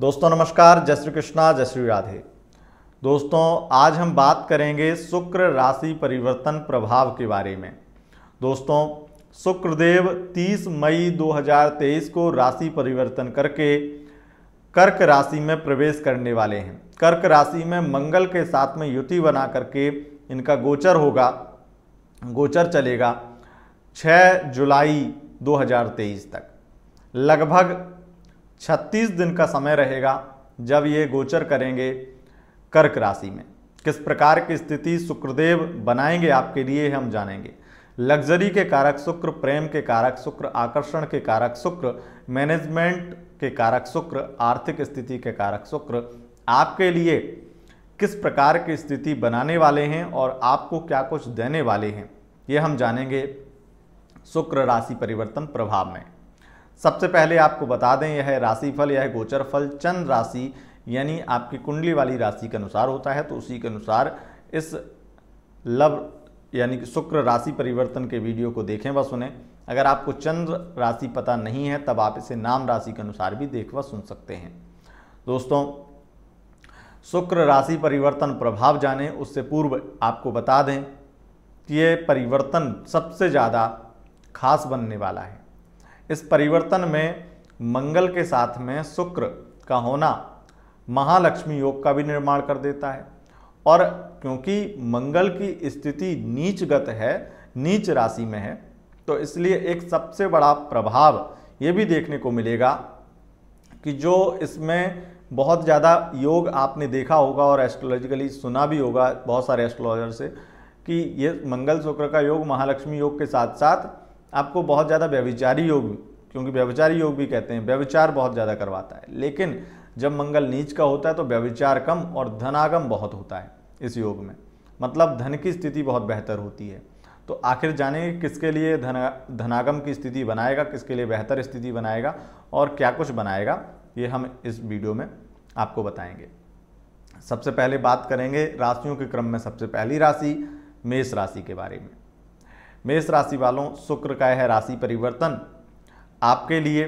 दोस्तों नमस्कार जय श्री कृष्णा जय श्री राधे दोस्तों आज हम बात करेंगे शुक्र राशि परिवर्तन प्रभाव के बारे में दोस्तों शुक्रदेव 30 मई 2023 को राशि परिवर्तन करके कर्क राशि में प्रवेश करने वाले हैं कर्क राशि में मंगल के साथ में युति बना करके इनका गोचर होगा गोचर चलेगा 6 जुलाई 2023 तक लगभग छत्तीस दिन का समय रहेगा जब ये गोचर करेंगे कर्क राशि में किस प्रकार की स्थिति शुक्रदेव बनाएंगे आपके लिए हम जानेंगे लग्जरी के कारक शुक्र प्रेम के कारक शुक्र आकर्षण के कारक शुक्र मैनेजमेंट के कारक शुक्र आर्थिक स्थिति के कारक शुक्र आपके लिए किस प्रकार की स्थिति बनाने वाले हैं और आपको क्या कुछ देने वाले हैं ये हम जानेंगे शुक्र राशि परिवर्तन प्रभाव में सबसे पहले आपको बता दें यह राशिफल यह गोचर फल चंद्र राशि यानी आपकी कुंडली वाली राशि के अनुसार होता है तो उसी के अनुसार इस लव यानी कि शुक्र राशि परिवर्तन के वीडियो को देखें व सुने अगर आपको चंद्र राशि पता नहीं है तब आप इसे नाम राशि के अनुसार भी देख व सुन सकते हैं दोस्तों शुक्र राशि परिवर्तन प्रभाव जाने उससे पूर्व आपको बता दें कि ये परिवर्तन सबसे ज़्यादा खास बनने वाला है इस परिवर्तन में मंगल के साथ में शुक्र का होना महालक्ष्मी योग का भी निर्माण कर देता है और क्योंकि मंगल की स्थिति नीचगत है नीच राशि में है तो इसलिए एक सबसे बड़ा प्रभाव ये भी देखने को मिलेगा कि जो इसमें बहुत ज़्यादा योग आपने देखा होगा और एस्ट्रोलॉजिकली सुना भी होगा बहुत सारे एस्ट्रोलॉजर से कि ये मंगल शुक्र का योग महालक्ष्मी योग के साथ साथ आपको बहुत ज़्यादा व्यविचारी योग क्योंकि व्यविचारी योग भी कहते हैं व्यविचार बहुत ज़्यादा करवाता है लेकिन जब मंगल नीच का होता है तो व्यविचार कम और धनागम बहुत होता है इस योग में मतलब धन की स्थिति बहुत बेहतर होती है तो आखिर जाने किसके लिए धन धनागम की स्थिति बनाएगा किसके लिए बेहतर स्थिति बनाएगा और क्या कुछ बनाएगा ये हम इस वीडियो में आपको बताएंगे सबसे पहले बात करेंगे राशियों के क्रम में सबसे पहली राशि मेष राशि के बारे में मेष राशि वालों शुक्र का है राशि परिवर्तन आपके लिए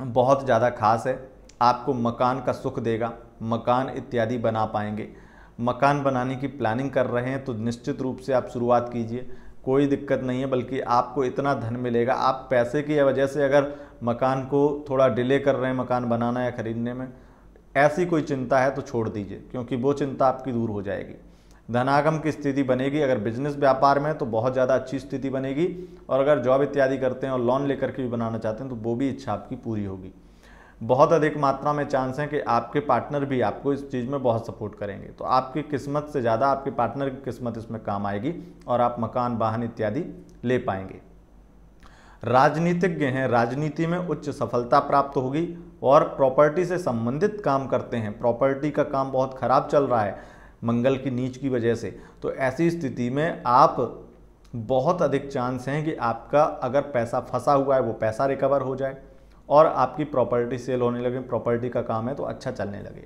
बहुत ज़्यादा खास है आपको मकान का सुख देगा मकान इत्यादि बना पाएंगे मकान बनाने की प्लानिंग कर रहे हैं तो निश्चित रूप से आप शुरुआत कीजिए कोई दिक्कत नहीं है बल्कि आपको इतना धन मिलेगा आप पैसे की वजह से अगर मकान को थोड़ा डिले कर रहे हैं मकान बनाना या ख़रीदने में ऐसी कोई चिंता है तो छोड़ दीजिए क्योंकि वो चिंता आपकी दूर हो जाएगी धनागम की स्थिति बनेगी अगर बिजनेस व्यापार में तो बहुत ज़्यादा अच्छी स्थिति बनेगी और अगर जॉब इत्यादि करते हैं और लोन लेकर के भी बनाना चाहते हैं तो वो भी इच्छा आपकी पूरी होगी बहुत अधिक मात्रा में चांस हैं कि आपके पार्टनर भी आपको इस चीज़ में बहुत सपोर्ट करेंगे तो आपकी किस्मत से ज़्यादा आपके पार्टनर की किस्मत इसमें काम आएगी और आप मकान वाहन इत्यादि ले पाएंगे राजनीतिज्ञ हैं राजनीति में उच्च सफलता प्राप्त होगी और प्रॉपर्टी से संबंधित काम करते हैं प्रॉपर्टी का काम बहुत खराब चल रहा है मंगल की नीच की वजह से तो ऐसी स्थिति में आप बहुत अधिक चांस हैं कि आपका अगर पैसा फंसा हुआ है वो पैसा रिकवर हो जाए और आपकी प्रॉपर्टी सेल होने लगे प्रॉपर्टी का काम है तो अच्छा चलने लगे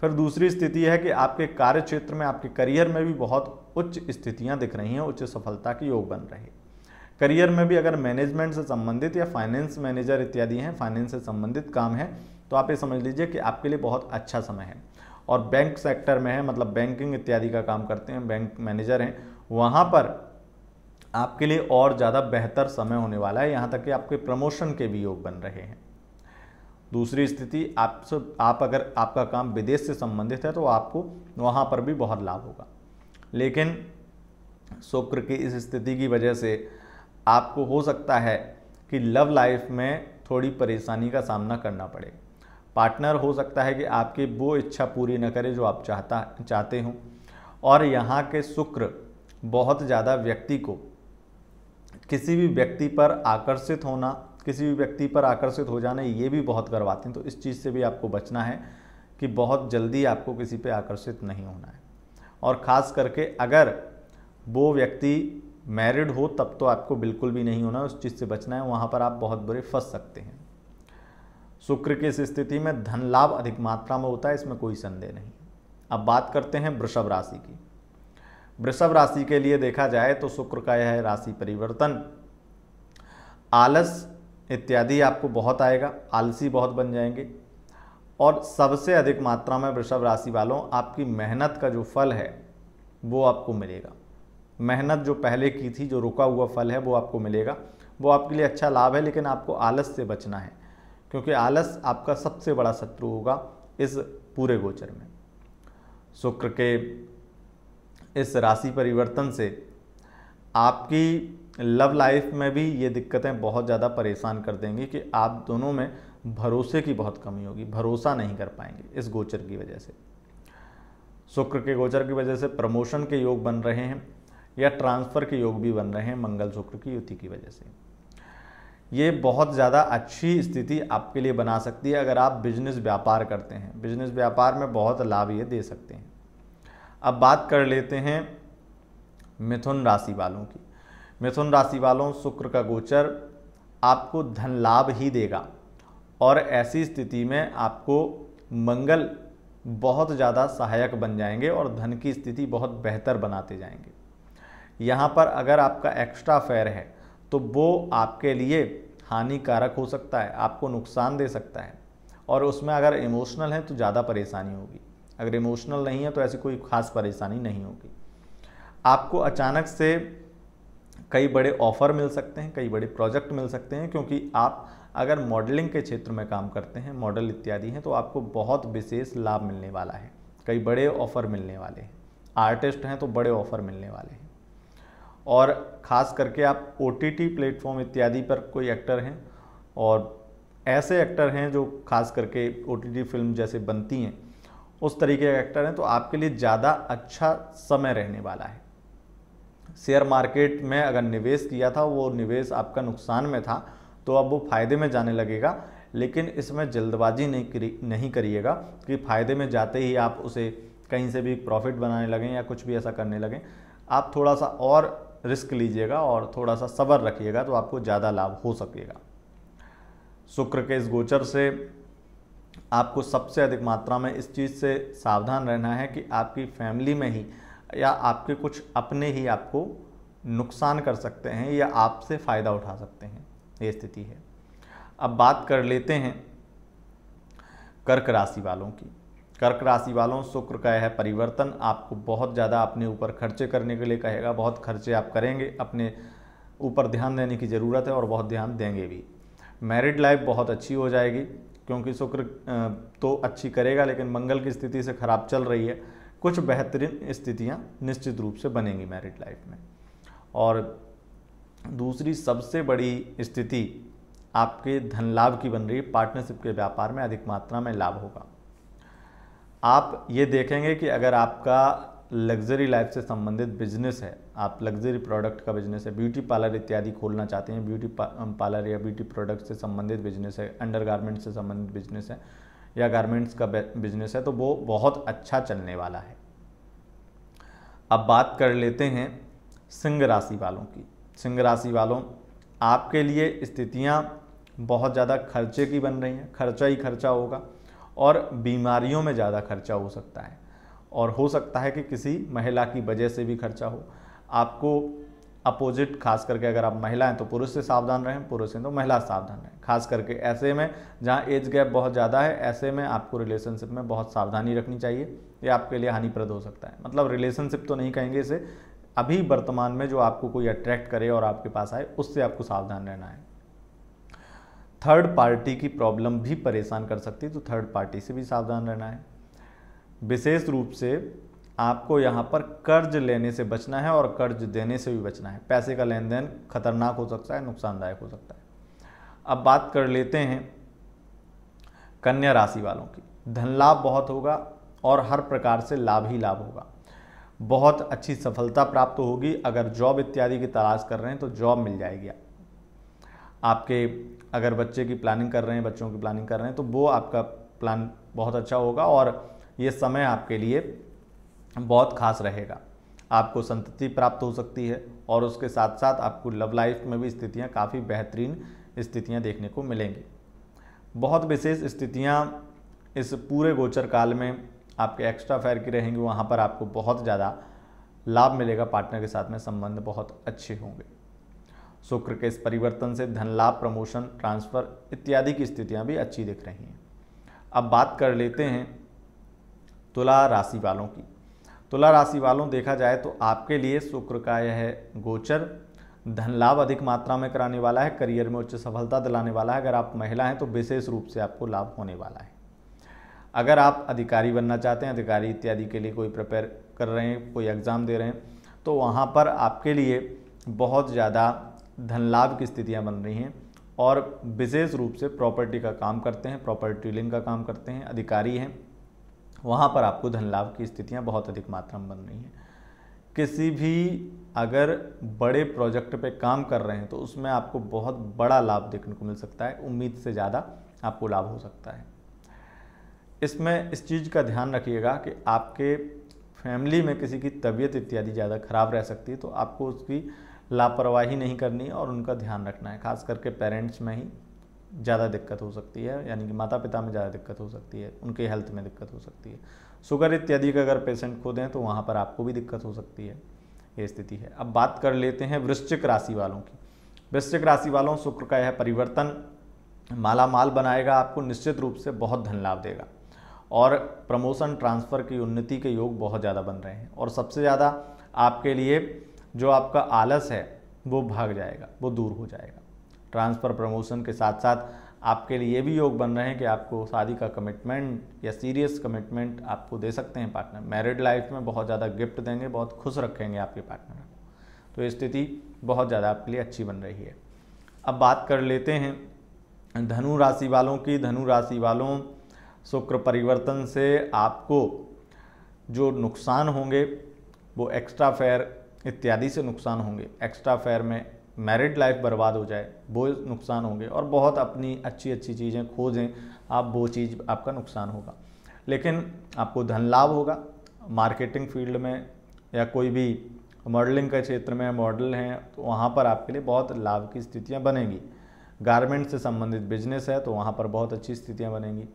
फिर दूसरी स्थिति है कि आपके कार्य क्षेत्र में आपके करियर में भी बहुत उच्च स्थितियां दिख रही हैं उच्च सफलता के योग बन रहे करियर में भी अगर मैनेजमेंट से संबंधित या फाइनेंस मैनेजर इत्यादि हैं फाइनेंस से संबंधित काम है तो आप ये समझ लीजिए कि आपके लिए बहुत अच्छा समय है और बैंक सेक्टर में है मतलब बैंकिंग इत्यादि का काम करते हैं बैंक मैनेजर हैं वहाँ पर आपके लिए और ज़्यादा बेहतर समय होने वाला है यहाँ तक कि आपके प्रमोशन के भी योग बन रहे हैं दूसरी स्थिति आप सब आप अगर आपका काम विदेश से संबंधित है तो आपको वहाँ पर भी बहुत लाभ होगा लेकिन शुक्र की इस स्थिति की वजह से आपको हो सकता है कि लव लाइफ में थोड़ी परेशानी का सामना करना पड़ेगा पार्टनर हो सकता है कि आपकी वो इच्छा पूरी न करे जो आप चाहता चाहते हो और यहाँ के शुक्र बहुत ज़्यादा व्यक्ति को किसी भी व्यक्ति पर आकर्षित होना किसी भी व्यक्ति पर आकर्षित हो जाना ये भी बहुत करवाते हैं तो इस चीज़ से भी आपको बचना है कि बहुत जल्दी आपको किसी पे आकर्षित नहीं होना है और ख़ास करके अगर वो व्यक्ति मैरिड हो तब तो आपको बिल्कुल भी नहीं होना उस चीज़ से बचना है वहाँ पर आप बहुत बुरे फंस सकते हैं शुक्र की इस स्थिति में धन लाभ अधिक मात्रा में होता है इसमें कोई संदेह नहीं अब बात करते हैं वृषभ राशि की वृषभ राशि के लिए देखा जाए तो शुक्र का यह राशि परिवर्तन आलस इत्यादि आपको बहुत आएगा आलसी बहुत बन जाएंगे और सबसे अधिक मात्रा में वृषभ राशि वालों आपकी मेहनत का जो फल है वो आपको मिलेगा मेहनत जो पहले की थी जो रुका हुआ फल है वो आपको मिलेगा वो आपके लिए अच्छा लाभ है लेकिन आपको आलस से बचना है क्योंकि आलस आपका सबसे बड़ा शत्रु होगा इस पूरे गोचर में शुक्र के इस राशि परिवर्तन से आपकी लव लाइफ में भी ये दिक्कतें बहुत ज़्यादा परेशान कर देंगी कि आप दोनों में भरोसे की बहुत कमी होगी भरोसा नहीं कर पाएंगे इस गोचर की वजह से शुक्र के गोचर की वजह से प्रमोशन के योग बन रहे हैं या ट्रांसफ़र के योग भी बन रहे हैं मंगल शुक्र की युति की वजह से ये बहुत ज़्यादा अच्छी स्थिति आपके लिए बना सकती है अगर आप बिजनेस व्यापार करते हैं बिजनेस व्यापार में बहुत लाभ ये दे सकते हैं अब बात कर लेते हैं मिथुन राशि वालों की मिथुन राशि वालों शुक्र का गोचर आपको धन लाभ ही देगा और ऐसी स्थिति में आपको मंगल बहुत ज़्यादा सहायक बन जाएंगे और धन की स्थिति बहुत बेहतर बनाते जाएंगे यहाँ पर अगर आपका एक्स्ट्रा फेयर है तो वो आपके लिए हानिकारक हो सकता है आपको नुकसान दे सकता है और उसमें अगर इमोशनल है तो ज़्यादा परेशानी होगी अगर इमोशनल नहीं है तो ऐसी कोई खास परेशानी नहीं होगी आपको अचानक से कई बड़े ऑफ़र मिल सकते हैं कई बड़े प्रोजेक्ट मिल सकते हैं क्योंकि आप अगर मॉडलिंग के क्षेत्र में काम करते हैं मॉडल इत्यादि हैं तो आपको बहुत विशेष लाभ मिलने वाला है कई बड़े ऑफ़र मिलने वाले हैं आर्टिस्ट हैं तो बड़े ऑफ़र मिलने वाले हैं और ख़ास करके आप ओ टी टी प्लेटफॉर्म इत्यादि पर कोई एक्टर हैं और ऐसे एक्टर हैं जो खास करके ओ टी टी फिल्म जैसे बनती हैं उस तरीके के एक्टर हैं तो आपके लिए ज़्यादा अच्छा समय रहने वाला है शेयर मार्केट में अगर निवेश किया था वो निवेश आपका नुकसान में था तो अब वो फ़ायदे में जाने लगेगा लेकिन इसमें जल्दबाजी नहीं करी नहीं करिएगा कि फ़ायदे में जाते ही आप उसे कहीं से भी प्रॉफिट बनाने लगें या कुछ भी ऐसा करने लगें आप थोड़ा सा और रिस्क लीजिएगा और थोड़ा सा सबर रखिएगा तो आपको ज़्यादा लाभ हो सकेगा शुक्र के इस गोचर से आपको सबसे अधिक मात्रा में इस चीज़ से सावधान रहना है कि आपकी फैमिली में ही या आपके कुछ अपने ही आपको नुकसान कर सकते हैं या आपसे फ़ायदा उठा सकते हैं ये स्थिति है अब बात कर लेते हैं कर्क राशि वालों की कर्क राशि वालों शुक्र का यह परिवर्तन आपको बहुत ज़्यादा अपने ऊपर खर्चे करने के लिए कहेगा बहुत खर्चे आप करेंगे अपने ऊपर ध्यान देने की ज़रूरत है और बहुत ध्यान देंगे भी मैरिड लाइफ बहुत अच्छी हो जाएगी क्योंकि शुक्र तो अच्छी करेगा लेकिन मंगल की स्थिति से खराब चल रही है कुछ बेहतरीन स्थितियाँ निश्चित रूप से बनेंगी मैरिड लाइफ में और दूसरी सबसे बड़ी स्थिति आपके धन लाभ की बन रही है पार्टनरशिप के व्यापार में अधिक मात्रा में लाभ होगा आप ये देखेंगे कि अगर आपका लग्जरी लाइफ से संबंधित बिजनेस है आप लग्जरी प्रोडक्ट का बिजनेस है ब्यूटी पार्लर इत्यादि खोलना चाहते हैं ब्यूटी पार्लर या ब्यूटी प्रोडक्ट से संबंधित बिजनेस है अंडर गारमेंट्स से संबंधित बिजनेस है या गारमेंट्स का बिजनेस है तो वो बहुत अच्छा चलने वाला है अब बात कर लेते हैं सिंह राशि वालों की सिंह राशि वालों आपके लिए स्थितियाँ बहुत ज़्यादा खर्चे की बन रही हैं खर्चा ही खर्चा होगा और बीमारियों में ज़्यादा खर्चा हो सकता है और हो सकता है कि किसी महिला की वजह से भी खर्चा हो आपको अपोजिट खास करके अगर आप महिला हैं तो पुरुष से सावधान रहें पुरुष हैं तो महिला सावधान रहें खास करके ऐसे में जहाँ एज गैप बहुत ज़्यादा है ऐसे में आपको रिलेशनशिप में बहुत सावधानी रखनी चाहिए ये आपके लिए हानिप्रद हो सकता है मतलब रिलेशनशिप तो नहीं कहेंगे इसे अभी वर्तमान में जो आपको कोई अट्रैक्ट करे और आपके पास आए उससे आपको सावधान रहना है थर्ड पार्टी की प्रॉब्लम भी परेशान कर सकती है तो थर्ड पार्टी से भी सावधान रहना है विशेष रूप से आपको यहाँ पर कर्ज लेने से बचना है और कर्ज देने से भी बचना है पैसे का लेन देन खतरनाक हो सकता है नुकसानदायक हो सकता है अब बात कर लेते हैं कन्या राशि वालों की धन लाभ बहुत होगा और हर प्रकार से लाभ ही लाभ होगा बहुत अच्छी सफलता प्राप्त होगी अगर जॉब इत्यादि की तलाश कर रहे हैं तो जॉब मिल जाएगी आपके अगर बच्चे की प्लानिंग कर रहे हैं बच्चों की प्लानिंग कर रहे हैं तो वो आपका प्लान बहुत अच्छा होगा और ये समय आपके लिए बहुत खास रहेगा आपको संतति प्राप्त हो सकती है और उसके साथ साथ आपको लव लाइफ में भी स्थितियाँ काफ़ी बेहतरीन स्थितियाँ देखने को मिलेंगी बहुत विशेष स्थितियाँ इस पूरे गोचर काल में आपके एक्स्ट्रा फेयर की रहेंगी वहाँ पर आपको बहुत ज़्यादा लाभ मिलेगा पार्टनर के साथ में संबंध बहुत अच्छे होंगे शुक्र के इस परिवर्तन से धन लाभ प्रमोशन ट्रांसफ़र इत्यादि की स्थितियां भी अच्छी दिख रही हैं अब बात कर लेते हैं तुला राशि वालों की तुला राशि वालों देखा जाए तो आपके लिए शुक्र का यह गोचर धन लाभ अधिक मात्रा में कराने वाला है करियर में उच्च सफलता दिलाने वाला है अगर आप महिला हैं तो विशेष रूप से आपको लाभ होने वाला है अगर आप अधिकारी बनना चाहते हैं अधिकारी इत्यादि के लिए कोई प्रिपेयर कर रहे हैं कोई एग्ज़ाम दे रहे हैं तो वहाँ पर आपके लिए बहुत ज़्यादा धन लाभ की स्थितियाँ बन रही हैं और विशेष रूप से प्रॉपर्टी का काम करते हैं प्रॉपर्टी डीलिंग का काम करते हैं अधिकारी हैं वहाँ पर आपको धन लाभ की स्थितियाँ बहुत अधिक मात्रा में बन रही हैं किसी भी अगर बड़े प्रोजेक्ट पे काम कर रहे हैं तो उसमें आपको बहुत बड़ा लाभ देखने को मिल सकता है उम्मीद से ज़्यादा आपको लाभ हो सकता है इसमें इस चीज़ का ध्यान रखिएगा कि आपके फैमिली में किसी की तबीयत इत्यादि ज़्यादा खराब रह सकती है तो आपको उसकी लापरवाही नहीं करनी और उनका ध्यान रखना है खास करके पेरेंट्स में ही ज़्यादा दिक्कत हो सकती है यानी कि माता पिता में ज़्यादा दिक्कत हो सकती है उनके हेल्थ में दिक्कत हो सकती है शुगर इत्यादि का अगर पेशेंट खो दें तो वहाँ पर आपको भी दिक्कत हो सकती है ये स्थिति है अब बात कर लेते हैं वृश्चिक राशि वालों की वृश्चिक राशि वालों शुक्र का यह परिवर्तन माला माल बनाएगा आपको निश्चित रूप से बहुत धन लाभ देगा और प्रमोशन ट्रांसफ़र की उन्नति के योग बहुत ज़्यादा बन रहे हैं और सबसे ज़्यादा आपके लिए जो आपका आलस है वो भाग जाएगा वो दूर हो जाएगा ट्रांसफ़र प्रमोशन के साथ साथ आपके लिए ये भी योग बन रहे हैं कि आपको शादी का कमिटमेंट या सीरियस कमिटमेंट आपको दे सकते हैं पार्टनर मैरिड लाइफ में बहुत ज़्यादा गिफ्ट देंगे बहुत खुश रखेंगे आपके पार्टनर को तो स्थिति बहुत ज़्यादा आपके लिए अच्छी बन रही है अब बात कर लेते हैं धनु राशि वालों की धनु राशि वालों शुक्र परिवर्तन से आपको जो नुकसान होंगे वो एक्स्ट्रा फेयर इत्यादि से नुकसान होंगे एक्स्ट्रा फेयर में मैरिड लाइफ बर्बाद हो जाए वो नुकसान होंगे और बहुत अपनी अच्छी अच्छी चीज़ें खोजें आप वो चीज़ आपका नुकसान होगा लेकिन आपको धन लाभ होगा मार्केटिंग फील्ड में या कोई भी मॉडलिंग के क्षेत्र में मॉडल हैं तो वहाँ पर आपके लिए बहुत लाभ की स्थितियाँ बनेंगी गारमेंट से संबंधित बिजनेस है तो वहाँ पर बहुत अच्छी स्थितियाँ बनेंगी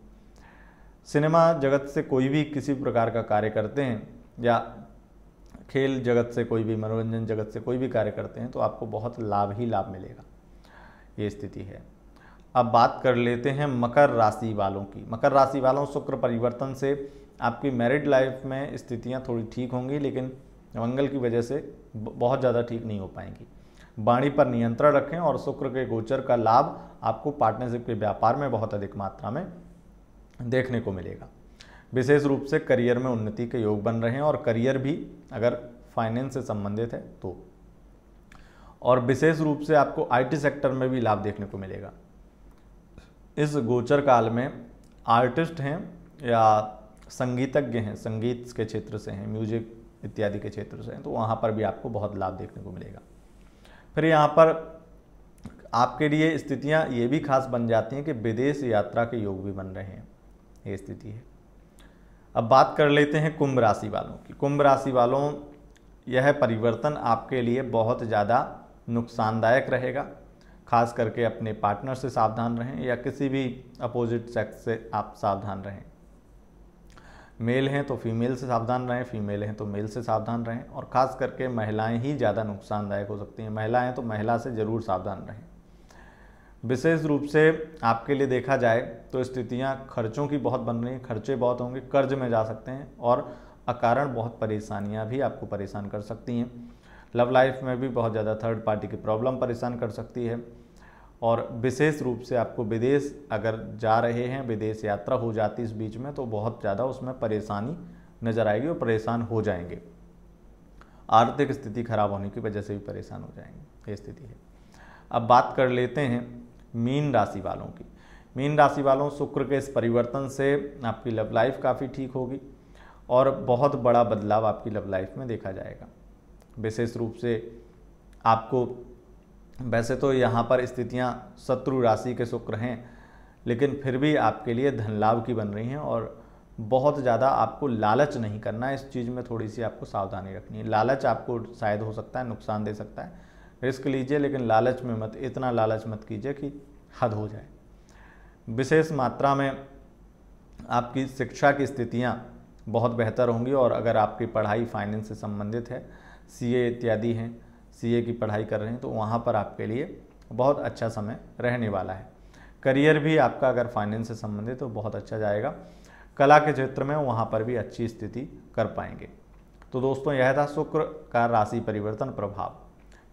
सिनेमा जगत से कोई भी किसी प्रकार का कार्य करते हैं या खेल जगत से कोई भी मनोरंजन जगत से कोई भी कार्य करते हैं तो आपको बहुत लाभ ही लाभ मिलेगा ये स्थिति है अब बात कर लेते हैं मकर राशि वालों की मकर राशि वालों शुक्र परिवर्तन से आपकी मैरिड लाइफ में स्थितियाँ थोड़ी ठीक होंगी लेकिन मंगल की वजह से बहुत ज़्यादा ठीक नहीं हो पाएंगी वाणी पर नियंत्रण रखें और शुक्र के गोचर का लाभ आपको पार्टनरशिप के व्यापार में बहुत अधिक मात्रा में देखने को मिलेगा विशेष रूप से करियर में उन्नति के योग बन रहे हैं और करियर भी अगर फाइनेंस से संबंधित है तो और विशेष रूप से आपको आईटी सेक्टर में भी लाभ देखने को मिलेगा इस गोचर काल में आर्टिस्ट हैं या संगीतज्ञ हैं संगीत के क्षेत्र से हैं म्यूजिक इत्यादि के क्षेत्र से हैं तो वहाँ पर भी आपको बहुत लाभ देखने को मिलेगा फिर यहाँ पर आपके लिए स्थितियाँ ये भी खास बन जाती हैं कि विदेश यात्रा के योग भी बन रहे हैं ये स्थिति है अब बात कर लेते हैं कुंभ राशि वालों की कुंभ राशि वालों यह परिवर्तन आपके लिए बहुत ज़्यादा नुकसानदायक रहेगा खास करके अपने पार्टनर से सावधान रहें या किसी भी अपोजिट सेक्स से आप सावधान रहें मेल हैं तो फीमेल से सावधान रहें फीमेल हैं तो मेल से सावधान रहें और ख़ास करके महिलाएं ही ज़्यादा नुकसानदायक हो सकती हैं महिलाएं तो महिला से ज़रूर सावधान रहें विशेष रूप से आपके लिए देखा जाए तो स्थितियाँ खर्चों की बहुत बन रही हैं खर्चे बहुत होंगे कर्ज में जा सकते हैं और अकारण बहुत परेशानियाँ भी आपको परेशान कर सकती हैं लव लाइफ में भी बहुत ज़्यादा थर्ड पार्टी की प्रॉब्लम परेशान कर सकती है और विशेष रूप से आपको विदेश अगर जा रहे हैं विदेश यात्रा हो जाती इस बीच में तो बहुत ज़्यादा उसमें परेशानी नज़र आएगी और परेशान हो जाएंगे आर्थिक स्थिति खराब होने की वजह से भी परेशान हो जाएंगे ये स्थिति है अब बात कर लेते हैं मीन राशि वालों की मीन राशि वालों शुक्र के इस परिवर्तन से आपकी लव लाइफ काफ़ी ठीक होगी और बहुत बड़ा बदलाव आपकी लव लाइफ में देखा जाएगा विशेष रूप से आपको वैसे तो यहाँ पर स्थितियाँ शत्रु राशि के शुक्र हैं लेकिन फिर भी आपके लिए धन लाभ की बन रही हैं और बहुत ज़्यादा आपको लालच नहीं करना इस चीज़ में थोड़ी सी आपको सावधानी रखनी है लालच आपको शायद हो सकता है नुकसान दे सकता है रिस्क लीजिए लेकिन लालच में मत इतना लालच मत कीजिए कि हद हो जाए विशेष मात्रा में आपकी शिक्षा की स्थितियाँ बहुत बेहतर होंगी और अगर आपकी पढ़ाई फाइनेंस से संबंधित है सीए इत्यादि हैं सीए की पढ़ाई कर रहे हैं तो वहाँ पर आपके लिए बहुत अच्छा समय रहने वाला है करियर भी आपका अगर फाइनेंस से संबंधित तो बहुत अच्छा जाएगा कला के क्षेत्र में वहाँ पर भी अच्छी स्थिति कर पाएंगे तो दोस्तों यह था शुक्र का राशि परिवर्तन प्रभाव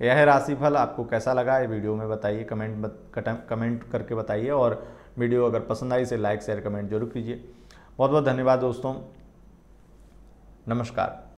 यह राशिफल आपको कैसा लगा है वीडियो में बताइए कमेंट बत, कमेंट करके बताइए और वीडियो अगर पसंद आई इसे लाइक शेयर कमेंट जरूर कीजिए बहुत बहुत धन्यवाद दोस्तों नमस्कार